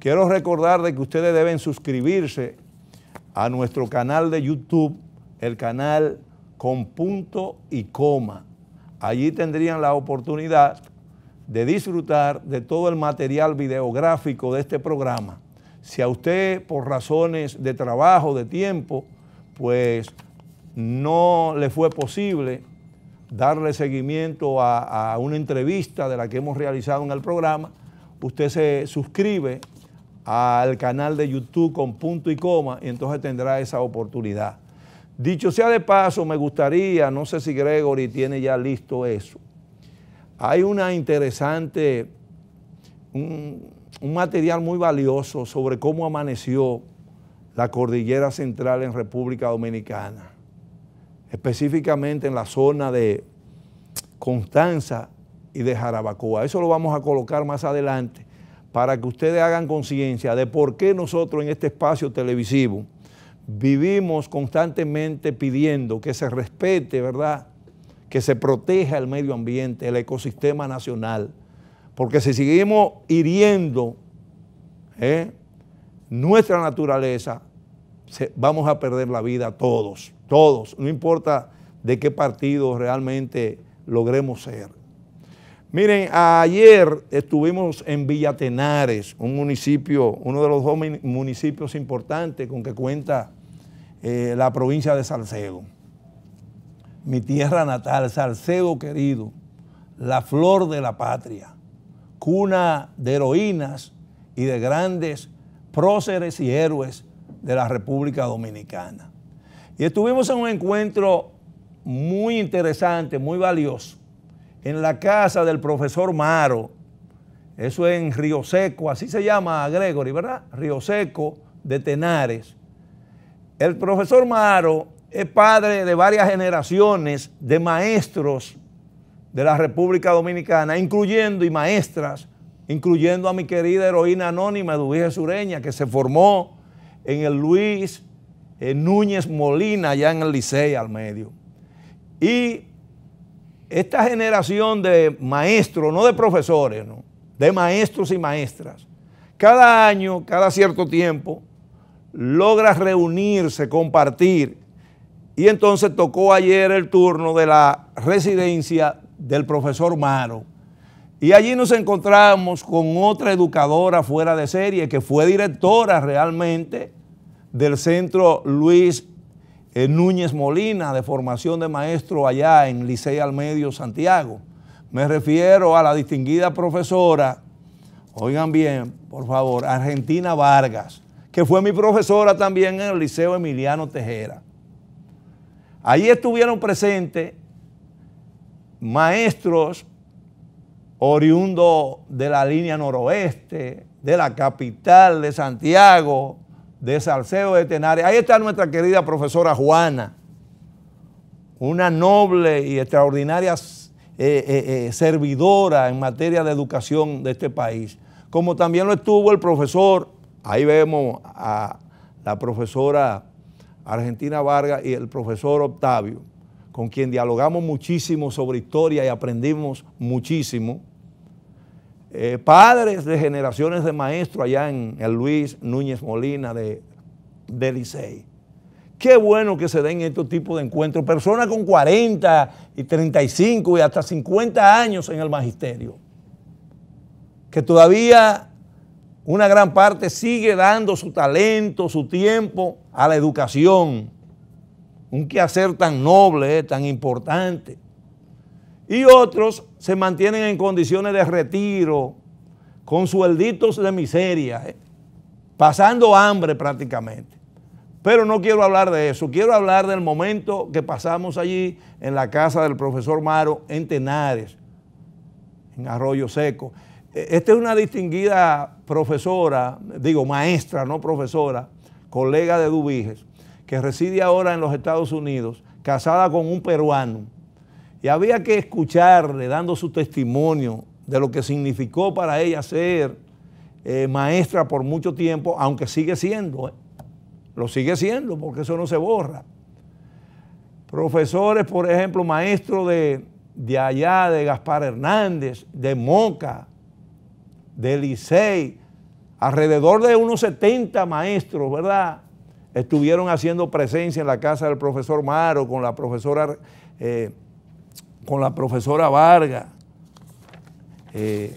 Quiero recordar de que ustedes deben suscribirse a nuestro canal de YouTube, el canal con punto y coma. Allí tendrían la oportunidad de disfrutar de todo el material videográfico de este programa. Si a usted por razones de trabajo, de tiempo, pues no le fue posible darle seguimiento a, a, una entrevista de la que hemos realizado en el programa, usted se suscribe al canal de YouTube con punto y coma y entonces tendrá esa oportunidad. Dicho sea de paso, me gustaría, no sé si Gregory tiene ya listo eso. Hay una interesante, un, un material muy valioso sobre cómo amaneció la cordillera central en República Dominicana, específicamente en la zona de Constanza y de Jarabacoa. Eso lo vamos a colocar más adelante para que ustedes hagan conciencia de por qué nosotros en este espacio televisivo vivimos constantemente pidiendo que se respete, ¿verdad? Que se proteja el medio ambiente, el ecosistema nacional. Porque si seguimos hiriendo ¿eh? nuestra naturaleza, vamos a perder la vida todos, todos, no importa de qué partido realmente logremos ser. Miren, ayer estuvimos en Villatenares, un municipio, uno de los dos municipios importantes con que cuenta eh, la provincia de Salcedo. Mi tierra natal, Salcedo querido, la flor de la patria, cuna de heroínas y de grandes próceres y héroes de la República Dominicana. Y estuvimos en un encuentro muy interesante, muy valioso, en la casa del profesor Maro, eso en Río Seco, así se llama Gregory, ¿verdad? Río Seco de Tenares. El profesor Maro es padre de varias generaciones de maestros de la República Dominicana, incluyendo y maestras, incluyendo a mi querida heroína anónima Eduvige Sureña, que se formó en el Luis eh, Núñez Molina, allá en el Liceo al medio. Y esta generación de maestros, no de profesores, de maestros y maestras, cada año, cada cierto tiempo, logra reunirse, compartir. Y entonces tocó ayer el turno de la residencia del profesor Maro. Y allí nos encontramos con otra educadora fuera de serie que fue directora realmente del Centro Luis eh, Núñez Molina, de formación de maestro allá en Liceo Almedio Santiago. Me refiero a la distinguida profesora, oigan bien, por favor, Argentina Vargas, que fue mi profesora también en el Liceo Emiliano Tejera. Allí estuvieron presentes maestros oriundos de la línea noroeste, de la capital de Santiago, de Salcedo de Tenares. Ahí está nuestra querida profesora Juana, una noble y extraordinaria eh, eh, eh, servidora en materia de educación de este país. Como también lo estuvo el profesor, ahí vemos a la profesora Argentina Vargas y el profesor Octavio, con quien dialogamos muchísimo sobre historia y aprendimos muchísimo. Eh, padres de generaciones de maestros allá en el Luis Núñez Molina de, de Licey. Qué bueno que se den estos tipos de encuentros. Personas con 40 y 35 y hasta 50 años en el magisterio. Que todavía una gran parte sigue dando su talento, su tiempo a la educación. Un quehacer tan noble, eh, tan importante. Y otros se mantienen en condiciones de retiro, con suelditos de miseria, eh, pasando hambre prácticamente. Pero no quiero hablar de eso, quiero hablar del momento que pasamos allí en la casa del profesor Maro en Tenares, en Arroyo Seco. E, esta es una distinguida profesora, digo maestra, no profesora, colega de Dubíges, que reside ahora en los Estados Unidos, casada con un peruano y había que escucharle dando su testimonio de lo que significó para ella ser eh, maestra por mucho tiempo, aunque sigue siendo, ¿eh? lo sigue siendo porque eso no se borra. Profesores, por ejemplo, maestros de, allá, de Gaspar Hernández, de Moca, de Licey, alrededor de unos 70 maestros, ¿verdad? Estuvieron haciendo presencia en la casa del profesor Maro con la profesora... Eh, con la profesora Vargas. Eh,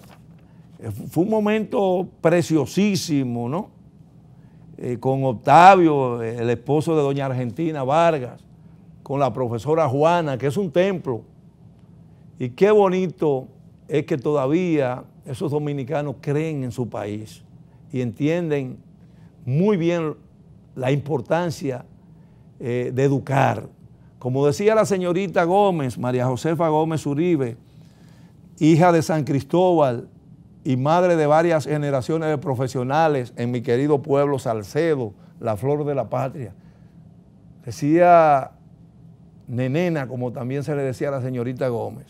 fue un momento preciosísimo, ¿no? Eh, con Octavio, el esposo de doña Argentina Vargas, con la profesora Juana, que es un templo. Y qué bonito es que todavía esos dominicanos creen en su país y entienden muy bien la importancia eh, de educar. Como decía la señorita Gómez, María Josefa Gómez Uribe, hija de San Cristóbal y madre de varias generaciones de profesionales en mi querido pueblo Salcedo, la flor de la patria. Decía nenena, como también se le decía a la señorita Gómez,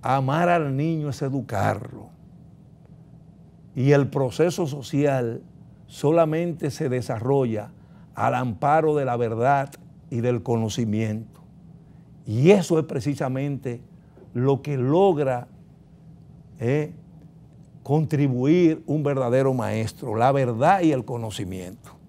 amar al niño es educarlo. Y el proceso social solamente se desarrolla al amparo de la verdad y del conocimiento. Y eso es precisamente lo que logra eh, contribuir un verdadero maestro, la verdad y el conocimiento.